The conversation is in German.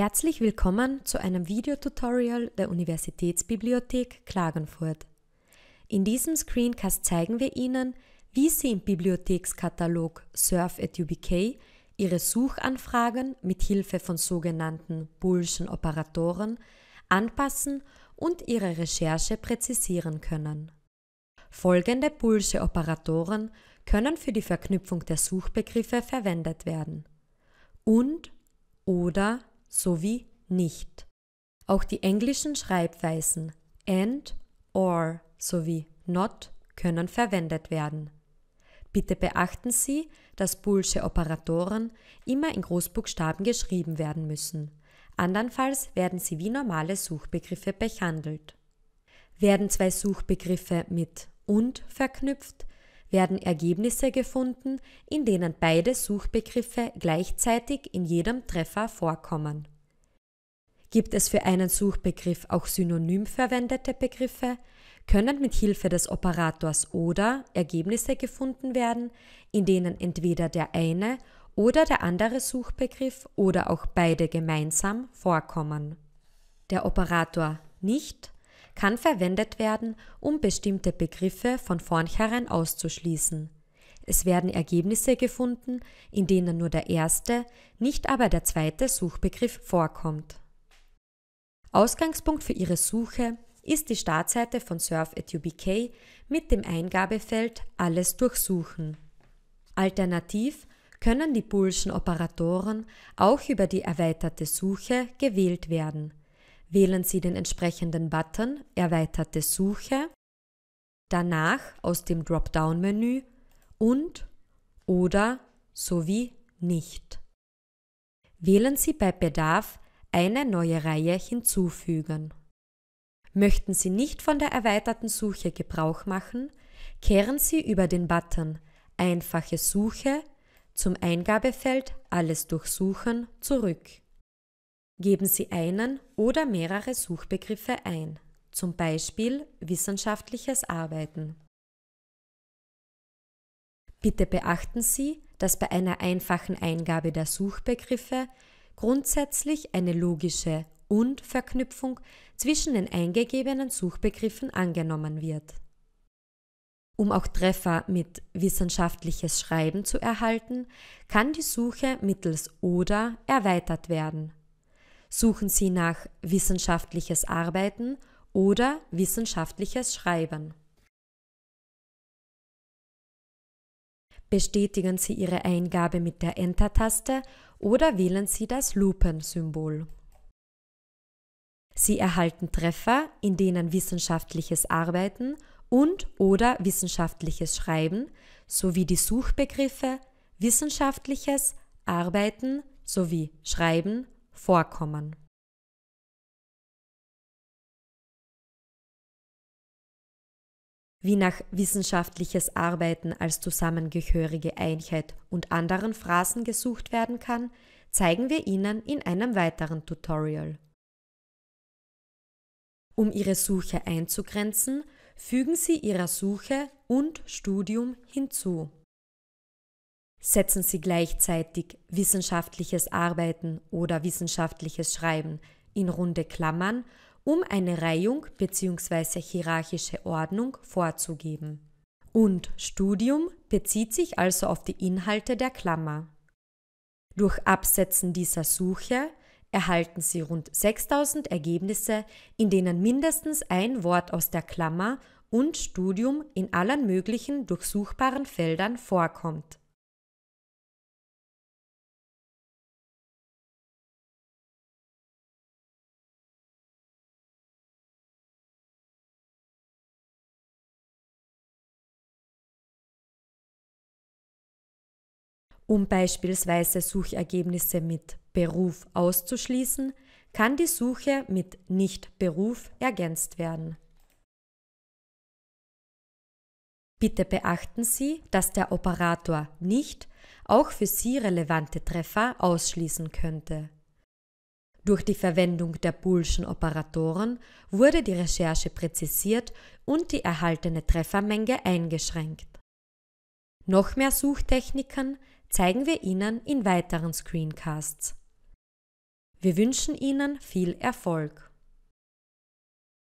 Herzlich willkommen zu einem Videotutorial der Universitätsbibliothek Klagenfurt. In diesem Screencast zeigen wir Ihnen, wie Sie im Bibliothekskatalog Surf at UBK Ihre Suchanfragen mit Hilfe von sogenannten Bullschen Operatoren anpassen und Ihre Recherche präzisieren können. Folgende Boolsche Operatoren können für die Verknüpfung der Suchbegriffe verwendet werden. Und, oder, sowie nicht. Auch die englischen Schreibweisen and, or sowie not können verwendet werden. Bitte beachten Sie, dass Bullsche Operatoren immer in Großbuchstaben geschrieben werden müssen. Andernfalls werden sie wie normale Suchbegriffe behandelt. Werden zwei Suchbegriffe mit und verknüpft, werden Ergebnisse gefunden, in denen beide Suchbegriffe gleichzeitig in jedem Treffer vorkommen. Gibt es für einen Suchbegriff auch synonym verwendete Begriffe, können mit Hilfe des Operators oder Ergebnisse gefunden werden, in denen entweder der eine oder der andere Suchbegriff oder auch beide gemeinsam vorkommen. Der Operator nicht kann verwendet werden, um bestimmte Begriffe von vornherein auszuschließen. Es werden Ergebnisse gefunden, in denen nur der erste, nicht aber der zweite Suchbegriff vorkommt. Ausgangspunkt für Ihre Suche ist die Startseite von Surf at UBK mit dem Eingabefeld Alles durchsuchen. Alternativ können die Bullschen Operatoren auch über die erweiterte Suche gewählt werden wählen Sie den entsprechenden Button Erweiterte Suche, danach aus dem Dropdown-Menü und oder sowie nicht. Wählen Sie bei Bedarf eine neue Reihe hinzufügen. Möchten Sie nicht von der erweiterten Suche Gebrauch machen, kehren Sie über den Button Einfache Suche zum Eingabefeld Alles durchsuchen zurück. Geben Sie einen oder mehrere Suchbegriffe ein, zum Beispiel wissenschaftliches Arbeiten. Bitte beachten Sie, dass bei einer einfachen Eingabe der Suchbegriffe grundsätzlich eine logische und Verknüpfung zwischen den eingegebenen Suchbegriffen angenommen wird. Um auch Treffer mit wissenschaftliches Schreiben zu erhalten, kann die Suche mittels oder erweitert werden suchen Sie nach wissenschaftliches Arbeiten oder wissenschaftliches Schreiben. Bestätigen Sie Ihre Eingabe mit der Enter-Taste oder wählen Sie das Lupensymbol. Sie erhalten Treffer, in denen wissenschaftliches Arbeiten und oder wissenschaftliches Schreiben sowie die Suchbegriffe wissenschaftliches Arbeiten sowie Schreiben vorkommen wie nach wissenschaftliches Arbeiten als zusammengehörige Einheit und anderen Phrasen gesucht werden kann, zeigen wir Ihnen in einem weiteren Tutorial. Um Ihre Suche einzugrenzen, fügen Sie Ihrer Suche und Studium hinzu. Setzen Sie gleichzeitig wissenschaftliches Arbeiten oder wissenschaftliches Schreiben in runde Klammern, um eine Reihung bzw. hierarchische Ordnung vorzugeben. Und Studium bezieht sich also auf die Inhalte der Klammer. Durch Absetzen dieser Suche erhalten Sie rund 6000 Ergebnisse, in denen mindestens ein Wort aus der Klammer und Studium in allen möglichen durchsuchbaren Feldern vorkommt. Um beispielsweise Suchergebnisse mit Beruf auszuschließen, kann die Suche mit Nicht-Beruf ergänzt werden. Bitte beachten Sie, dass der Operator nicht auch für Sie relevante Treffer ausschließen könnte. Durch die Verwendung der Bullschen Operatoren wurde die Recherche präzisiert und die erhaltene Treffermenge eingeschränkt. Noch mehr Suchtechniken zeigen wir Ihnen in weiteren Screencasts. Wir wünschen Ihnen viel Erfolg.